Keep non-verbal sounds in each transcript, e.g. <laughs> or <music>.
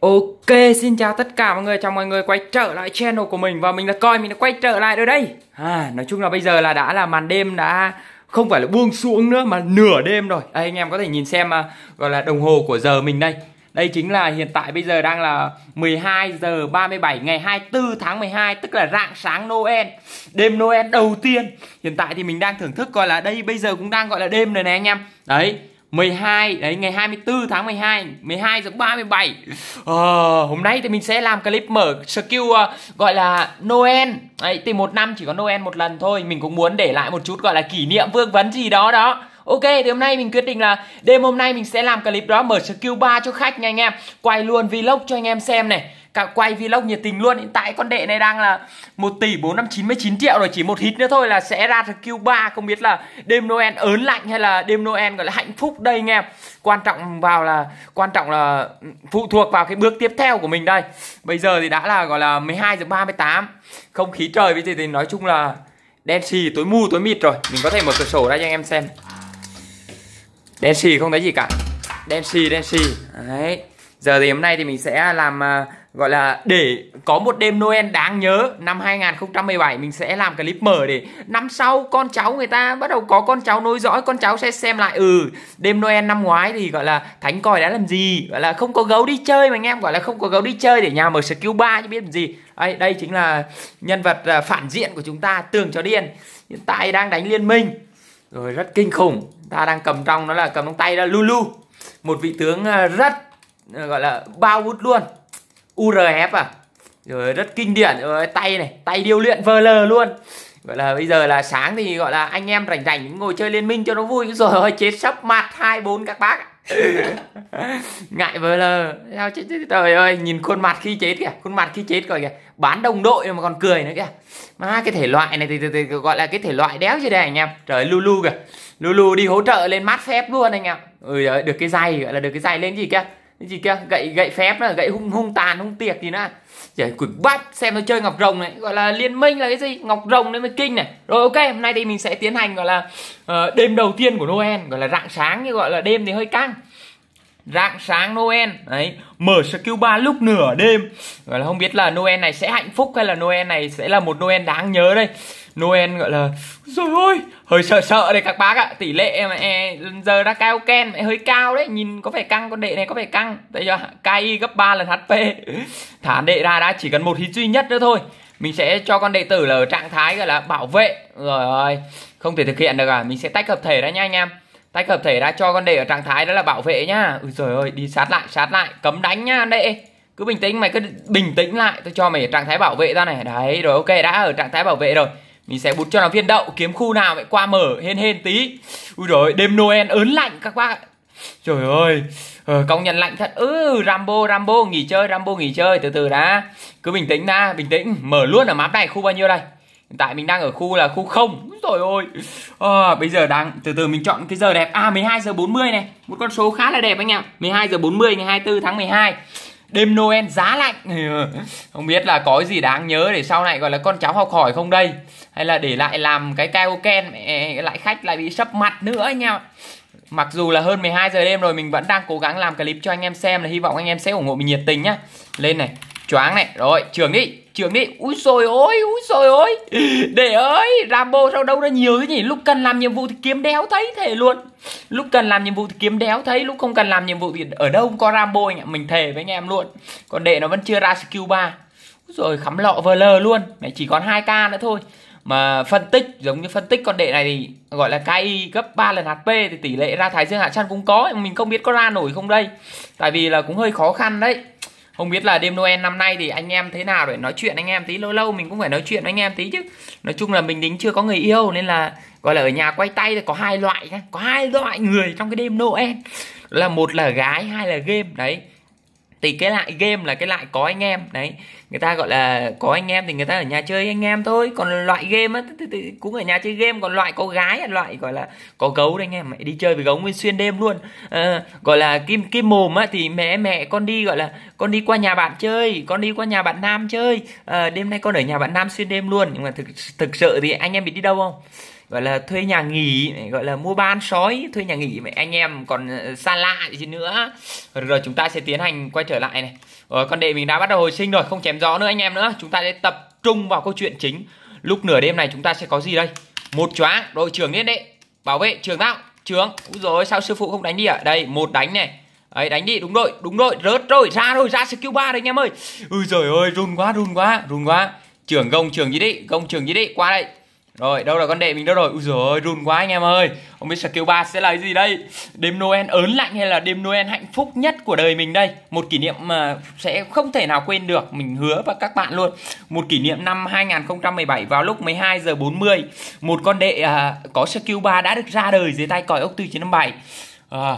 Ok, xin chào tất cả mọi người, chào mọi người quay trở lại channel của mình Và mình là coi, mình đã quay trở lại rồi đây à, Nói chung là bây giờ là đã là màn đêm đã không phải là buông xuống nữa mà nửa đêm rồi Đây anh em có thể nhìn xem à, gọi là đồng hồ của giờ mình đây Đây chính là hiện tại bây giờ đang là 12 giờ 37 ngày 24 tháng 12 Tức là rạng sáng Noel, đêm Noel đầu tiên Hiện tại thì mình đang thưởng thức gọi là đây bây giờ cũng đang gọi là đêm rồi này anh em Đấy 12 đấy ngày 24 tháng 12 12 giờ 37 ờ, hôm nay thì mình sẽ làm clip mở skill ờ, gọi là Noel đấy, thì một năm chỉ có Noel một lần thôi mình cũng muốn để lại một chút gọi là kỷ niệm vương vấn gì đó đó Ok thì hôm nay mình quyết định là đêm hôm nay mình sẽ làm clip đó mở skill 3 cho khách nha anh em Quay luôn vlog cho anh em xem này cả quay vlog nhiệt tình luôn hiện tại con đệ này đang là 1 tỷ 499 triệu rồi chỉ một hit nữa thôi là sẽ ra được Q 3 không biết là đêm Noel ớn lạnh hay là đêm Noel gọi là hạnh phúc đây anh em quan trọng vào là quan trọng là phụ thuộc vào cái bước tiếp theo của mình đây bây giờ thì đã là gọi là 12 giờ 38 không khí trời bây giờ thì nói chung là đen xì tối mù tối mịt rồi mình có thể mở cửa sổ ra cho anh em xem đen xì không thấy gì cả đen xì đen xì đấy giờ thì hôm nay thì mình sẽ làm à, gọi là để có một đêm Noel đáng nhớ năm 2017 mình sẽ làm clip mở để năm sau con cháu người ta bắt đầu có con cháu nối dõi con cháu sẽ xem lại ừ đêm Noel năm ngoái thì gọi là thánh còi đã làm gì gọi là không có gấu đi chơi mà anh em gọi là không có gấu đi chơi để nhà mở skill 3 chứ biết làm gì đây, đây chính là nhân vật à, phản diện của chúng ta tường cho điên hiện tại đang đánh liên minh rồi rất kinh khủng ta đang cầm trong nó là cầm trong tay đó Lulu một vị tướng à, rất à, gọi là bao bút luôn URF à rồi rất kinh điển rồi tay này tay điêu luyện vờ lờ luôn gọi là bây giờ là sáng thì gọi là anh em rảnh rảnh ngồi chơi liên minh cho nó vui rồi ơi chết sắp mặt hai bốn các bác <laughs> ngại vờ lờ trời ơi nhìn khuôn mặt khi chết kìa khuôn mặt khi chết coi kìa bán đồng đội mà còn cười nữa kìa má cái thể loại này thì, thì, thì gọi là cái thể loại đéo gì đây anh em trời lulu kìa lulu đi hỗ trợ lên mát phép luôn anh em ừ được cái dây gọi là được cái dây lên gì kìa cái gì kia gậy gậy phép là gậy hung hung tàn hung tiệc gì nữa trời quỷ bắt xem nó chơi ngọc rồng này gọi là liên minh là cái gì ngọc rồng nên mới kinh này rồi ok hôm nay thì mình sẽ tiến hành gọi là uh, đêm đầu tiên của noel gọi là rạng sáng như gọi là đêm thì hơi căng rạng sáng Noel đấy mở skill 3 lúc nửa đêm gọi là không biết là Noel này sẽ hạnh phúc hay là Noel này sẽ là một Noel đáng nhớ đây Noel gọi là rồi ôi hơi sợ sợ đấy các bác ạ tỷ lệ mà e, giờ ra cao ken mẹ hơi cao đấy nhìn có vẻ căng con đệ này có vẻ căng tại do KI gấp 3 lần HP <laughs> thả đệ ra đã chỉ cần một hit duy nhất nữa thôi mình sẽ cho con đệ tử là ở trạng thái gọi là bảo vệ rồi ơi không thể thực hiện được à mình sẽ tách hợp thể ra nha anh em tách hợp thể ra cho con đệ ở trạng thái đó là bảo vệ nhá ui trời ơi đi sát lại sát lại cấm đánh nhá đệ cứ bình tĩnh mày cứ bình tĩnh lại tôi cho mày ở trạng thái bảo vệ ra này đấy rồi ok đã ở trạng thái bảo vệ rồi mình sẽ bút cho nó viên đậu kiếm khu nào vậy qua mở hên hên tí ui rồi đêm noel ớn lạnh các bác trời ơi ờ, công nhận lạnh thật ừ, rambo rambo nghỉ chơi rambo nghỉ chơi từ từ đã cứ bình tĩnh đã bình tĩnh mở luôn ở map này khu bao nhiêu đây hiện tại mình đang ở khu là khu không rồi ôi à, bây giờ đang từ từ mình chọn cái giờ đẹp à 12 giờ 40 này một con số khá là đẹp anh em 12 giờ 40 ngày 24 tháng 12 đêm Noel giá lạnh <laughs> không biết là có gì đáng nhớ để sau này gọi là con cháu học hỏi không đây hay là để lại làm cái kaoken lại khách lại bị sấp mặt nữa anh em mặc dù là hơn 12 giờ đêm rồi mình vẫn đang cố gắng làm clip cho anh em xem là hy vọng anh em sẽ ủng hộ mình nhiệt tình nhá lên này choáng này rồi trường đi trường đi úi rồi ôi úi rồi ôi để ơi rambo sao đâu ra nhiều thế nhỉ lúc cần làm nhiệm vụ thì kiếm đéo thấy thề luôn lúc cần làm nhiệm vụ thì kiếm đéo thấy lúc không cần làm nhiệm vụ thì ở đâu không có rambo anh ạ mình thề với anh em luôn còn đệ nó vẫn chưa ra skill ba rồi khắm lọ vờ lờ luôn mẹ chỉ còn 2 k nữa thôi mà phân tích giống như phân tích con đệ này thì gọi là KI gấp 3 lần HP thì tỷ lệ ra thái dương hạ chăn cũng có mình không biết có ra nổi không đây tại vì là cũng hơi khó khăn đấy không biết là đêm Noel năm nay thì anh em thế nào để nói chuyện anh em tí lâu lâu mình cũng phải nói chuyện với anh em tí chứ nói chung là mình đính chưa có người yêu nên là gọi là ở nhà quay tay thì có hai loại nhá có hai loại người trong cái đêm Noel là một là gái hai là game đấy thì cái lại game là cái lại có anh em đấy người ta gọi là có anh em thì người ta ở nhà chơi anh em thôi còn loại game á thì, thì cũng ở nhà chơi game còn loại có gái là loại gọi là có gấu đấy anh em mẹ đi chơi với gấu nguyên xuyên đêm luôn à, gọi là kim kim mồm á thì mẹ mẹ con đi gọi là con đi qua nhà bạn chơi con đi qua nhà bạn nam chơi à, đêm nay con ở nhà bạn nam xuyên đêm luôn nhưng mà thực thực sự thì anh em bị đi đâu không gọi là thuê nhà nghỉ gọi là mua bán sói thuê nhà nghỉ mà anh em còn ờ, xa lạ gì nữa rồi, rồi chúng ta sẽ tiến hành quay trở lại này rồi ờ, con đệ mình đã bắt đầu hồi sinh rồi không chém gió nữa anh em nữa chúng ta sẽ tập trung vào câu chuyện chính lúc nửa đêm này chúng ta sẽ có gì đây một choáng đội trưởng lên đấy bảo vệ trường nào trường úi rồi sao sư phụ không đánh đi ạ à? đây một đánh này ấy đánh đi đúng đội đúng đội rớt rồi ra rồi ra skill ba đấy anh em ơi ui rồi ơi run quá run quá run quá trưởng gông trưởng gì đi gông trưởng gì đi qua đây rồi, đâu là con đệ mình đâu rồi? Úi dồi ôi, run quá anh em ơi. Không biết skill 3 sẽ là cái gì đây? Đêm Noel ớn lạnh hay là đêm Noel hạnh phúc nhất của đời mình đây? Một kỷ niệm mà sẽ không thể nào quên được, mình hứa với các bạn luôn. Một kỷ niệm năm 2017 vào lúc 12 giờ 40, một con đệ à, có skill 3 đã được ra đời dưới tay còi ốc tư 957. À,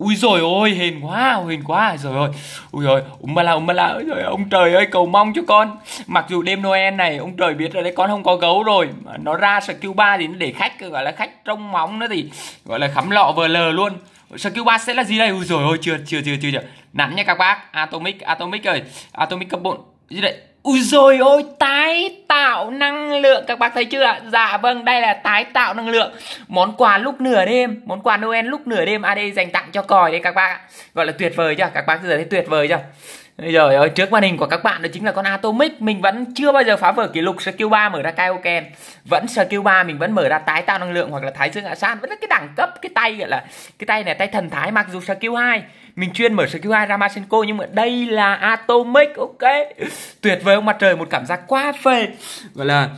Ui rồi ôi, hên quá, hên quá rồi ơi. Ui rồi, ông bà la ông bà la rồi ông trời ơi cầu mong cho con. Mặc dù đêm Noel này ông trời biết rồi đấy con không có gấu rồi, mà nó ra skill 3 thì nó để khách gọi là khách trong móng nữa thì gọi là khắm lọ vờ lờ luôn. Skill 3 sẽ là gì đây? Ui rồi ôi chưa chưa chưa chưa. chưa. Nắn nha các bác, Atomic Atomic ơi, Atomic cấp 4. Gì đấy? Ui rồi ôi tái tạo năng lượng các bác thấy chưa ạ? Dạ vâng đây là tái tạo năng lượng Món quà lúc nửa đêm Món quà Noel lúc nửa đêm AD dành tặng cho còi đấy các bác ạ Gọi là tuyệt vời chưa? Các bác giờ thấy tuyệt vời chưa? Rồi ơi, ờ, trước màn hình của các bạn đó chính là con Atomic Mình vẫn chưa bao giờ phá vỡ kỷ lục skill 3 mở ra Kaioken Vẫn skill 3 mình vẫn mở ra tái tạo năng lượng hoặc là thái dương hạ san Vẫn là cái đẳng cấp, cái tay gọi là Cái tay này tay thần thái mặc dù skill 2 Mình chuyên mở skill 2 Ramasenko nhưng mà đây là Atomic Ok Tuyệt vời ông mặt trời, một cảm giác quá phê Gọi là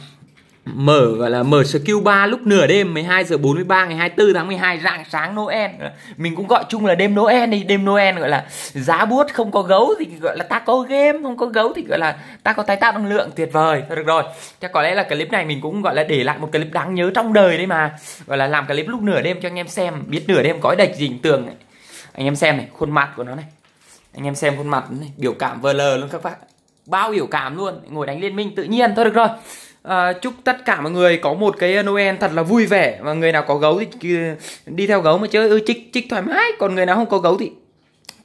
mở gọi là mở skill 3 lúc nửa đêm 12 giờ 43 ngày 24 tháng 12 rạng sáng Noel. Mình cũng gọi chung là đêm Noel đi, đêm Noel gọi là giá buốt không có gấu thì gọi là ta có game, không có gấu thì gọi là ta có tái tạo năng lượng tuyệt vời. Thôi được rồi. Chắc có lẽ là clip này mình cũng gọi là để lại một clip đáng nhớ trong đời đấy mà. Gọi là làm clip lúc nửa đêm cho anh em xem, biết nửa đêm có đạch gì tường này. Anh em xem này, khuôn mặt của nó này. Anh em xem khuôn mặt này, biểu cảm vờ lờ luôn các bác. Bao biểu cảm luôn, ngồi đánh liên minh tự nhiên thôi được rồi. À, chúc tất cả mọi người có một cái ờ, Noel thật là vui vẻ và người nào có gấu thì đi theo gấu mà chơi ư ừ, chích chích thoải mái còn người nào không có gấu thì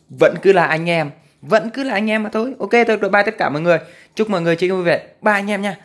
vẫn cứ là anh em vẫn cứ là anh em mà thôi ok tôi bye tất cả mọi người chúc mọi người chơi vui vẻ bye anh em nha